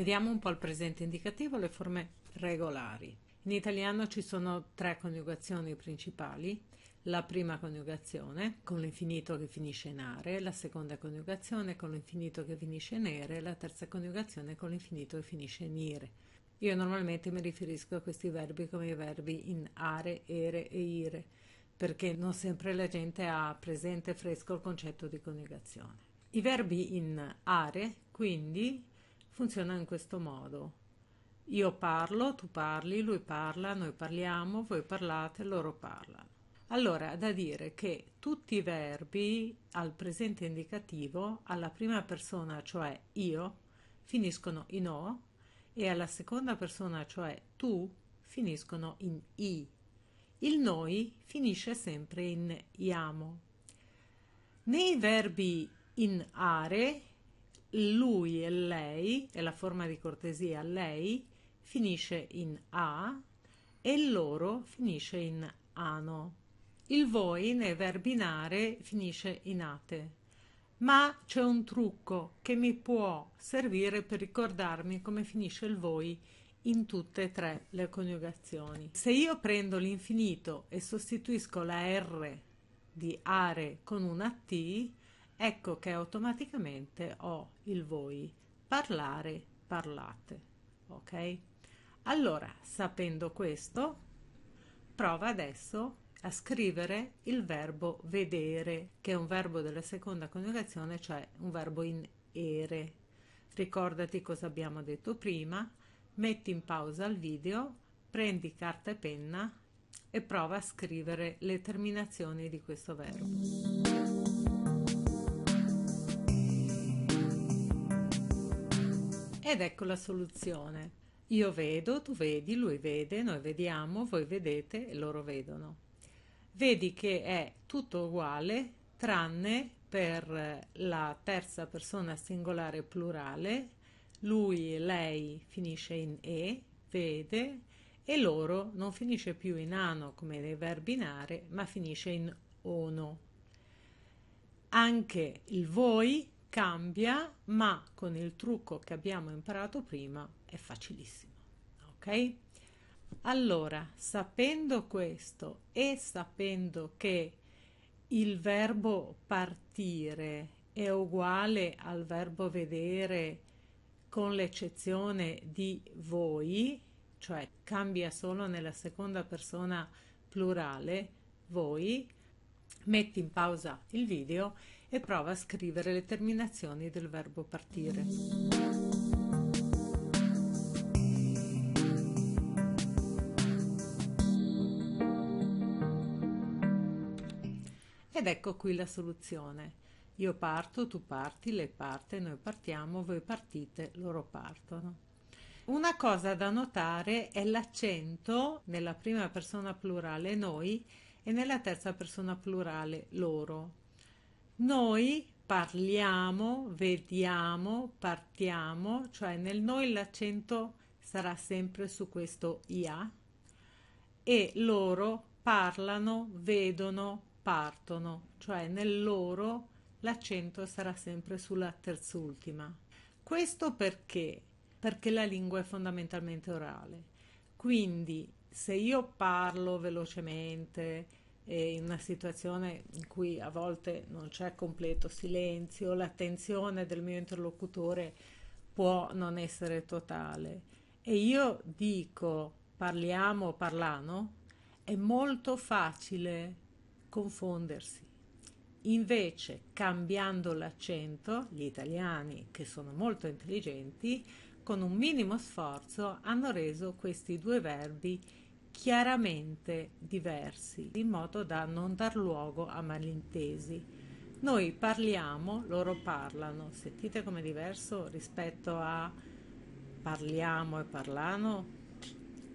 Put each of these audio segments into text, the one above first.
Vediamo un po' il presente indicativo, le forme regolari. In italiano ci sono tre coniugazioni principali, la prima coniugazione con l'infinito che finisce in are, la seconda coniugazione con l'infinito che finisce in ere, la terza coniugazione con l'infinito che finisce in ire. Io normalmente mi riferisco a questi verbi come i verbi in are, ere e ire, perché non sempre la gente ha presente fresco il concetto di coniugazione. I verbi in are, quindi, funziona in questo modo. Io parlo, tu parli, lui parla, noi parliamo, voi parlate, loro parlano. Allora, da dire che tutti i verbi al presente indicativo, alla prima persona, cioè io, finiscono in o e alla seconda persona, cioè tu, finiscono in i. Il noi finisce sempre in iamo. Nei verbi in are lui e lei, e la forma di cortesia lei, finisce in a e loro finisce in ano. Il voi nei verbi nare finisce in ate. Ma c'è un trucco che mi può servire per ricordarmi come finisce il voi in tutte e tre le coniugazioni. Se io prendo l'infinito e sostituisco la R di are con una T, Ecco che automaticamente ho il voi, parlare, parlate. Ok? Allora, sapendo questo, prova adesso a scrivere il verbo vedere, che è un verbo della seconda coniugazione, cioè un verbo in ere. Ricordati cosa abbiamo detto prima, metti in pausa il video, prendi carta e penna e prova a scrivere le terminazioni di questo verbo. Ed ecco la soluzione. Io vedo, tu vedi, lui vede, noi vediamo, voi vedete e loro vedono. Vedi che è tutto uguale tranne per eh, la terza persona singolare plurale, lui e lei finisce in e, vede, e loro non finisce più in ano come nei verbi inare, ma finisce in ono. Anche il voi cambia, ma con il trucco che abbiamo imparato prima è facilissimo. Ok? Allora, sapendo questo e sapendo che il verbo partire è uguale al verbo vedere con l'eccezione di voi, cioè cambia solo nella seconda persona plurale, voi, metti in pausa il video e prova a scrivere le terminazioni del verbo partire. Ed ecco qui la soluzione. Io parto, tu parti, lei parte, noi partiamo, voi partite, loro partono. Una cosa da notare è l'accento nella prima persona plurale noi e nella terza persona plurale loro. Noi parliamo, vediamo, partiamo, cioè nel noi l'accento sarà sempre su questo IA e loro parlano, vedono, partono, cioè nel loro l'accento sarà sempre sulla terzultima. Questo perché? Perché la lingua è fondamentalmente orale. Quindi se io parlo velocemente, e in una situazione in cui a volte non c'è completo silenzio, l'attenzione del mio interlocutore può non essere totale. E io dico parliamo, o parlano, è molto facile confondersi. Invece, cambiando l'accento, gli italiani, che sono molto intelligenti, con un minimo sforzo hanno reso questi due verbi chiaramente diversi, in modo da non dar luogo a malintesi. Noi parliamo, loro parlano, sentite com'è diverso rispetto a parliamo e parlano?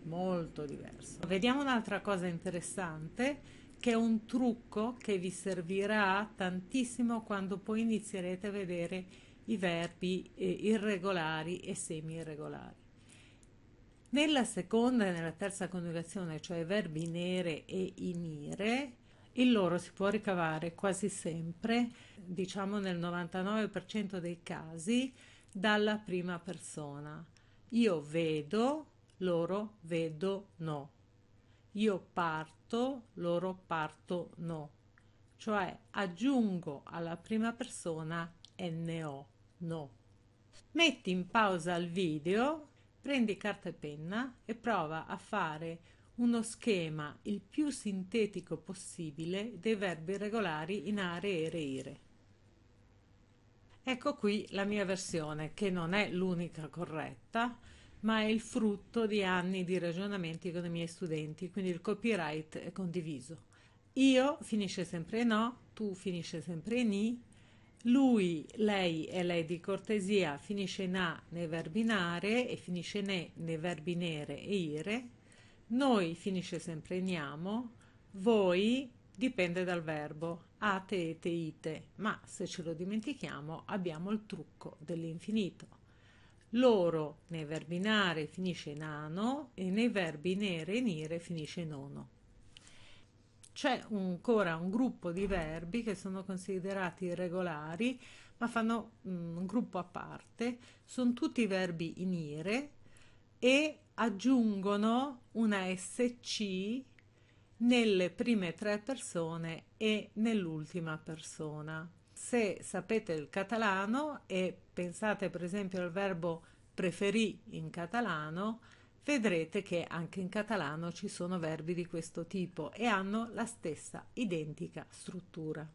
Molto diverso. Vediamo un'altra cosa interessante che è un trucco che vi servirà tantissimo quando poi inizierete a vedere i verbi eh, irregolari e semi-irregolari. Nella seconda e nella terza coniugazione, cioè verbi nere e inire, il loro si può ricavare quasi sempre, diciamo nel 99% dei casi, dalla prima persona. Io vedo, loro vedo no. Io parto, loro parto no. Cioè aggiungo alla prima persona NO, no. Metti in pausa il video Prendi carta e penna e prova a fare uno schema il più sintetico possibile dei verbi regolari in are ere, ire. Ecco qui la mia versione, che non è l'unica corretta, ma è il frutto di anni di ragionamenti con i miei studenti, quindi il copyright è condiviso. Io finisce sempre no, tu finisce sempre ni, lui, lei e lei di cortesia finisce in A nei verbi nare e finisce in E nei verbi nere e ire, noi finisce sempre in voi dipende dal verbo ate, e teite, ma se ce lo dimentichiamo abbiamo il trucco dell'infinito. Loro nei verbi nare finisce in ano e nei verbi nere e nire finisce in ono. C'è ancora un gruppo di verbi che sono considerati irregolari, ma fanno mh, mm, un gruppo a parte, sono tutti verbi inire e aggiungono una SC nelle prime tre persone e nell'ultima persona. Se sapete il catalano e pensate per esempio al verbo preferì in catalano, vedrete che anche in catalano ci sono verbi di questo tipo e hanno la stessa identica struttura.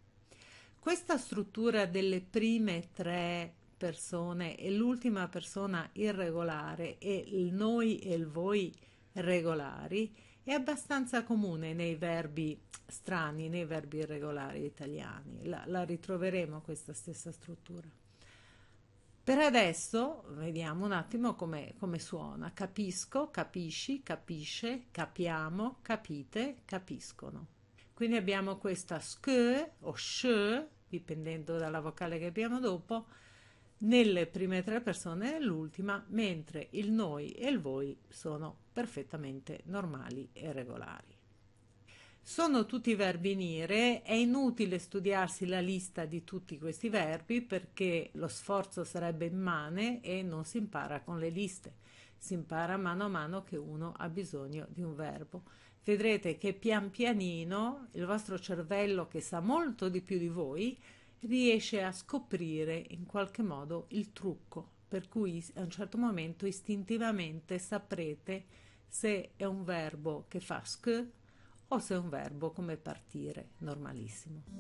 Questa struttura delle prime tre persone e l'ultima persona irregolare e il noi e il voi regolari è abbastanza comune nei verbi strani, nei verbi irregolari italiani. La, la ritroveremo questa stessa struttura. Per adesso vediamo un attimo come, suona. Capisco, capisci, capisce, capiamo, capite, capiscono. Quindi abbiamo questa sch o sh, dipendendo dalla vocale che abbiamo dopo, nelle prime tre persone e nell'ultima, mentre il noi e il voi sono perfettamente normali e regolari. Sono tutti verbi in ire, è inutile studiarsi la lista di tutti questi verbi perché lo sforzo sarebbe immane e non si impara con le liste, si impara mano a mano che uno ha bisogno di un verbo. Vedrete che pian pianino il vostro cervello, che sa molto di più di voi, riesce a scoprire in qualche modo il trucco, per cui a un certo momento istintivamente saprete se è un verbo che fa sk o se è un verbo come partire, normalissimo.